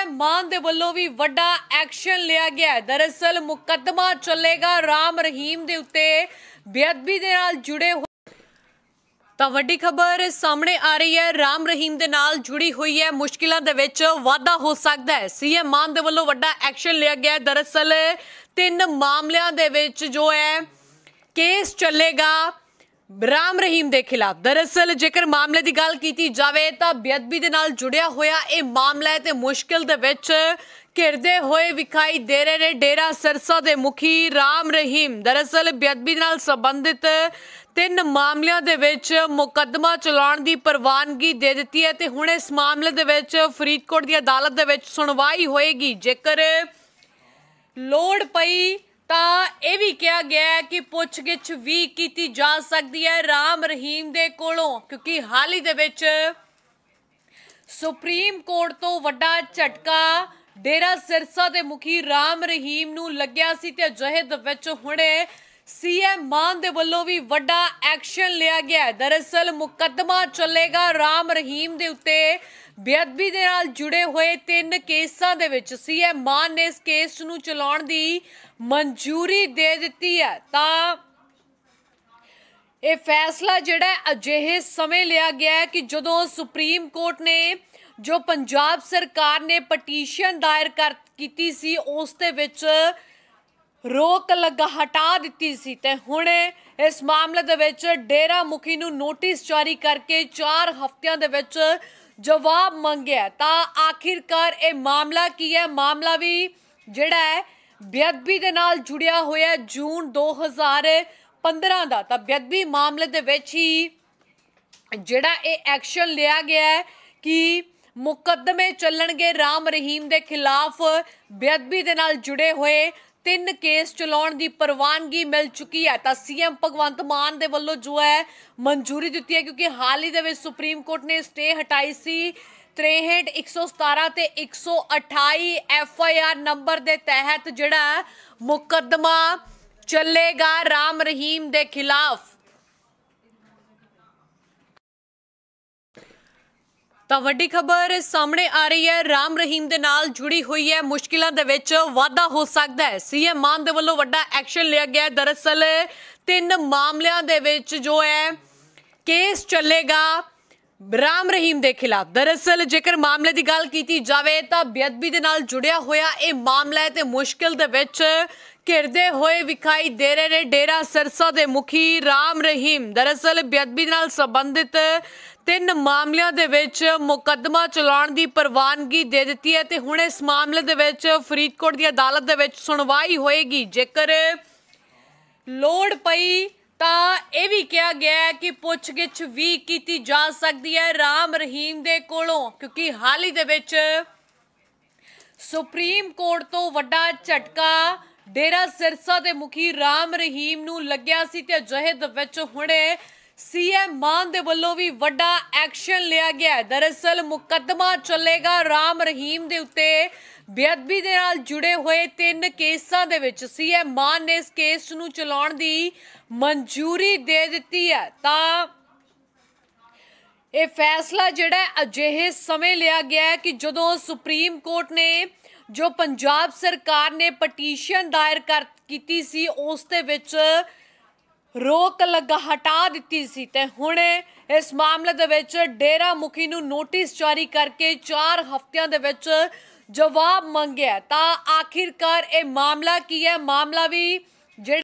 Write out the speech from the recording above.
ਹੈ ਮਾਨ ਦੇ ਵੱਲੋਂ ਵੀ ਵੱਡਾ ਐਕਸ਼ਨ ਲਿਆ ਗਿਆ ਹੈ ਦਰਅਸਲ ਮੁਕੱਦਮਾ ਚੱਲੇਗਾ ਰਾਮ ਰਹੀਮ ਦੇ ਉੱਤੇ ਬੇਅਦਬੀ ਦੇ ਨਾਲ ਜੁੜੇ ਤਾਂ ਵੱਡੀ ਖਬਰ ਸਾਹਮਣੇ ਆ ਰਹੀ ਹੈ ਰਾਮ ਰਹੀਮ ਦੇ ਨਾਲ ਜੁੜੀ ਹੋਈ ਹੈ ਮੁਸ਼ਕਿਲਾਂ ਦੇ ਵਿੱਚ ਵਾਧਾ ਹੋ ਸਕਦਾ ਹੈ ਸੀਐਮ ਮਾਨ ਦੇ ਵੱਲੋਂ ਵੱਡਾ ਐਕਸ਼ਨ ਲਿਆ ਗਿਆ ਹੈ ਦਰਅਸਲ ਤਿੰਨ ਮਾਮਲਿਆਂ ਦੇ ਵਿੱਚ ਜੋ ਹੈ ਕੇਸ ਚੱਲੇਗਾ ਰਾਮ ਰਹੀਮ ਦੇ ਖਿਲਾਫ ਦਰਅਸਲ ਜੇਕਰ ਮਾਮਲੇ ਦੀ ਗੱਲ ਕੀਤੀ ਜਾਵੇ ਤਾਂ ਬੇਅਦਬੀ ਦੇ ਨਾਲ ਜੁੜਿਆ ਹੋਇਆ ਇਹ ਮਾਮਲਾ ਹੈ ਤੇ ਮੁਸ਼ਕਿਲ ਦੇ ਵਿੱਚ ਘਿਰਦੇ ਹੋਏ ਵਿਖਾਈ ਦੇ ਰਹੇ ਨੇ ਡੇਰਾ ਸਰਸਾ ਦੇ ਮੁਖੀ ਰਾਮ ਰਹੀਮ ਦਰਅਸਲ ਬੇਅਦਬੀ ਨਾਲ ਸੰਬੰਧਿਤ ਤਿੰਨ ਮਾਮਲਿਆਂ ਦੇ ਵਿੱਚ ਮੁਕੱਦਮਾ ਚਲਾਉਣ ਦੀ ਪ੍ਰਵਾਨਗੀ ਦੇ ਦਿੱਤੀ ਹੈ ਤੇ ਹੁਣ ਇਸ ਮਾਮਲੇ ਦੇ ਵਿੱਚ ਫਰੀਦਕੋਟ ਦੀ ਅਦਾਲਤ ਦੇ ਵਿੱਚ ਸੁਣਵਾਈ ਹੋਏਗੀ ਜੇਕਰ ਲੋੜ ਪਈ ਤਾਂ ਇਹ ਵੀ ਕਿਹਾ ਗਿਆ ਕਿ ਪੁੱਛਗਿੱਛ ਵੀ ਕੀਤੀ ਜਾ ਸਕਦੀ ਹੈ ਰਾਮ ਰਹੀਮ ਦੇ ਕੋਲੋਂ ਕਿਉਂਕਿ ਹਾਲ ਹੀ ਦੇ ਵਿੱਚ ਸੁਪਰੀਮ ਕੋਰਟ ਤੋਂ ਵੱਡਾ ਝਟਕਾ ਡੇਰਾ ਸਿਰਸਾ ਦੇ ਮੁਖੀ ਰਾਮ ਰਹੀਮ ਨੂੰ ਲੱਗਿਆ ਸੀ ਤੇ ਜਹਿਦ ਵਿੱਚ ਹੁਣੇ ਸੀਐਮ ਮਾਨ ਦੇ ਵੱਲੋਂ ਵੀ ਵੱਡਾ ਐਕਸ਼ਨ ਲਿਆ ਗਿਆ ਹੈ ਦਰਅਸਲ ਮੁਕੱਦਮਾ ਚੱਲੇਗਾ ਰਾਮ ਰਹੀਮ ਦੇ ਉੱਤੇ ਬੇਅਦਬੀ ਦੇ ਨਾਲ ਜੁੜੇ ਹੋਏ ਤਿੰਨ ਕੇਸਾਂ ਦੇ ਵਿੱਚ ਸੀਐਮ ਮਾਨ ਨੇ ਇਸ ਕੇਸ ਨੂੰ ਚਲਾਉਣ ਦੀ ਮਨਜ਼ੂਰੀ ਦੇ ਦਿੱਤੀ ਹੈ ਤਾਂ ਇਹ ਫੈਸਲਾ ਜਿਹੜਾ ਅਜਿਹੇ ਸਮੇਂ ਲਿਆ ਗਿਆ ਹੈ ਕਿ ਜਦੋਂ ਸੁਪਰੀਮ ਕੋਰਟ ਨੇ ਜੋ ਪੰਜਾਬ ਸਰਕਾਰ ਨੇ ਪਟੀਸ਼ਨ ਦਾਇਰ ਕਰ ਕੀਤੀ ਸੀ ਉਸ ਦੇ ਵਿੱਚ ਰੋਕ ਲਗਾ ਹਟਾ ਦਿੱਤੀ ਸੀ ਤੇ ਹੁਣ ਇਸ ਮਾਮਲੇ ਦੇ ਵਿੱਚ ਡੇਰਾ ਮੁਖੀ ਨੂੰ ਨੋਟਿਸ ਜਾਰੀ ਕਰਕੇ 4 ਹਫ਼ਤਿਆਂ ਦੇ ਵਿੱਚ ਜਵਾਬ ਮੰਗਿਆ ਤਾਂ ਆਖਿਰਕਾਰ ਇਹ ਮਾਮਲਾ ਕੀ ਹੈ ਮਾਮਲਾ ਵੀ ਜਿਹੜਾ ਹੈ ਬੇਅਦਬੀ ਦੇ ਨਾਲ ਜੁੜਿਆ ਹੋਇਆ ਜੂਨ 2015 ਦਾ ਤਾਂ ਬੇਅਦਬੀ ਮਾਮਲੇ ਦੇ ਵਿੱਚ ਹੀ ਜਿਹੜਾ ਇਹ ਐਕਸ਼ਨ ਲਿਆ ਗਿਆ ਹੈ ਕਿ ਮੁਕੱਦਮੇ ਚੱਲਣਗੇ ਰਾਮ ਰਹੀਮ ਦੇ ਖਿਲਾਫ ਬੇਅਦਬੀ ਦੇ ਨਾਲ ਜੁੜੇ ਹੋਏ ਤਿੰਨ ਕੇਸ ਚਲਾਉਣ ਦੀ ਪ੍ਰਵਾਨਗੀ ਮਿਲ ਚੁੱਕੀ ਹੈ ਤਾਂ ਸੀਐਮ ਭਗਵੰਤ ਮਾਨ ਦੇ ਵੱਲੋਂ ਜੋ ਹੈ ਮਨਜ਼ੂਰੀ ਦਿੱਤੀ ਹੈ ਕਿਉਂਕਿ ਹਾਲ ਹੀ ਦੇ ਵਿੱਚ ਸੁਪਰੀਮ ਕੋਰਟ ਨੇ ਸਟੇ ਹਟਾਈ ਸੀ 63 117 ਤੇ 128 ਐਫ ਆਈ ਆਰ ਨੰਬਰ ਦੇ ਤਹਿਤ ਜਿਹੜਾ ਮੁਕੱਦਮਾ ਚੱਲੇਗਾ ਰਾਮ ਰਹੀਮ ਦੇ ਖਿਲਾਫ ਤਾਂ ਵੱਡੀ ਖਬਰ ਸਾਹਮਣੇ ਆ ਰਹੀ ਹੈ ਰਾਮ ਰਹੀਮ ਦੇ ਨਾਲ ਜੁੜੀ ਹੋਈ ਹੈ ਮੁਸ਼ਕਿਲਾਂ ਦੇ ਵਿੱਚ ਵਾਧਾ ਹੋ ਸਕਦਾ ਹੈ ਸੀਐਮ ਮਾਨ ਦੇ ਵੱਲੋਂ ਵੱਡਾ ਐਕਸ਼ਨ ਲਿਆ ਗਿਆ ਹੈ ਦਰਅਸਲ ਤਿੰਨ ਮਾਮਲਿਆਂ ਦੇ ਵਿੱਚ ਜੋ ਹੈ ਕੇਸ ਚੱਲੇਗਾ ਰਾਮ ਰਹੀਮ ਦੇ ਖਿਲਾਫ ਦਰਅਸਲ ਜੇਕਰ ਮਾਮਲੇ ਦੀ ਗੱਲ ਕੀਤੀ ਜਾਵੇ ਤਾਂ ਬੇਅਦਬੀ ਦੇ ਨਾਲ ਜੁੜਿਆ ਹੋਇਆ ਇਹ ਮਾਮਲਾ ਹੈ ਤੇ ਮੁਸ਼ਕਿਲ ਦੇ ਵਿੱਚ ਘਿਰਦੇ ਹੋਏ ਵਿਖਾਈ ਦੇ ਰਹੇ ਨੇ ਡੇਰਾ ਸਰਸਾ ਦੇ ਮੁਖੀ ਰਾਮ ਰਹੀਮ ਦਰਅਸਲ ਬੇਅਦਬੀ ਨਾਲ ਸੰਬੰਧਿਤ ਤਿੰਨ ਮਾਮਲਿਆਂ ਦੇ ਵਿੱਚ ਮੁਕੱਦਮਾ ਚਲਾਉਣ ਦੀ ਪ੍ਰਵਾਨਗੀ ਦੇ ਦਿੱਤੀ ਹੈ ਤੇ ਹੁਣ ਇਸ ਮਾਮਲੇ ਦੇ ਵਿੱਚ ਫਰੀਦਕੋਟ ਦੀ ਅਦਾਲਤ ਦੇ ਵਿੱਚ ਸੁਣਵਾਈ ਹੋਏਗੀ ਜੇਕਰ ਲੋੜ ਪਈ ਤਾਂ ਇਹ ਵੀ ਕਿਹਾ ਗਿਆ ਹੈ ਕਿ ਪੁੱਛਗਿੱਛ ਵੀ ਕੀਤੀ ਜਾ ਸਕਦੀ ਹੈ ਰਾਮ ਰਹੀਮ ਦੇ ਕੋਲੋਂ ਕਿਉਂਕਿ ਹਾਲ ਹੀ ਦੇ ਵਿੱਚ ਸੁਪਰੀਮ ਕੋਰਟ ਤੋਂ ਵੱਡਾ ਝਟਕਾ ਡੇਰਾ ਸਿਰਸਾ ਦੇ ਮੁਖੀ ਰਾਮ ਰਹੀਮ ਨੂੰ ਲੱਗਿਆ ਸੀ ਤੇ ਜਹਿਦ ਵਿੱਚ ਹੁਣੇ ਸੀਐਮ ਮਾਨ ਦੇ ਵੱਲੋਂ ਵੀ ਵੱਡਾ ਐਕਸ਼ਨ ਲਿਆ ਗਿਆ ਹੈ ਦਰਅਸਲ ਮੁਕੱਦਮਾ ਚੱਲੇਗਾ ਰਾਮ ਰਹੀਮ ਦੇ ਉੱਤੇ ਬੇਅਦਬੀ ਦੇ ਨਾਲ ਜੁੜੇ ਹੋਏ ਤਿੰਨ ਕੇਸਾਂ ਦੇ ਵਿੱਚ ਸੀਐਮ ਮਾਨ ਨੇ ਇਸ ਕੇਸ ਨੂੰ ਚਲਾਉਣ ਦੀ ਮਨਜ਼ੂਰੀ ਦੇ ਦਿੱਤੀ ਹੈ ਤਾਂ ਇਹ ਫੈਸਲਾ ਜਿਹੜਾ ਅਜਿਹੇ ਸਮੇਂ ਲਿਆ ਗਿਆ ਹੈ ਕਿ ਜਦੋਂ ਸੁਪਰੀਮ ਕੋਰਟ ਨੇ ਜੋ ਪੰਜਾਬ ਸਰਕਾਰ ਨੇ ਪਟੀਸ਼ਨ ਦਾਇਰ ਕਰ ਕੀਤੀ ਸੀ ਉਸ ਦੇ ਵਿੱਚ ਰੋਕ ਲੱਗਾ ਹਟਾ ਦਿੱਤੀ ਸੀ ਤੇ ਹੁਣ ਇਸ ਮਾਮਲੇ ਦੇ ਵਿੱਚ ਡੇਰਾ ਮੁਖੀ ਨੂੰ ਨੋਟਿਸ ਜਾਰੀ ਕਰਕੇ 4 ਹਫ਼ਤਿਆਂ ਦੇ ਵਿੱਚ ਜਵਾਬ ਮੰਗਿਆ ਤਾਂ ਆਖਿਰਕਾਰ ਇਹ ਮਾਮਲਾ ਕੀ ਹੈ ਮਾਮਲਾ ਵੀ